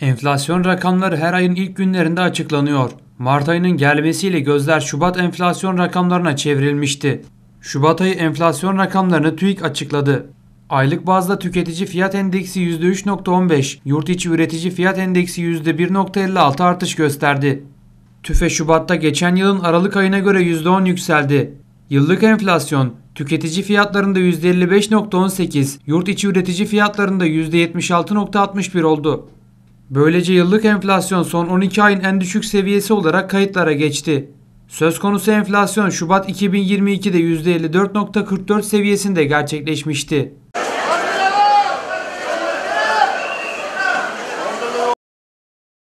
Enflasyon rakamları her ayın ilk günlerinde açıklanıyor. Mart ayının gelmesiyle gözler Şubat enflasyon rakamlarına çevrilmişti. Şubat ayı enflasyon rakamlarını TÜİK açıkladı. Aylık bazda tüketici fiyat endeksi %3.15, yurt içi üretici fiyat endeksi %1.56 artış gösterdi. TÜFE Şubat'ta geçen yılın Aralık ayına göre %10 yükseldi. Yıllık enflasyon tüketici fiyatlarında %55.18, yurt içi üretici fiyatlarında %76.61 oldu. Böylece yıllık enflasyon son 12 ayın en düşük seviyesi olarak kayıtlara geçti. Söz konusu enflasyon Şubat 2022'de %54.44 seviyesinde gerçekleşmişti.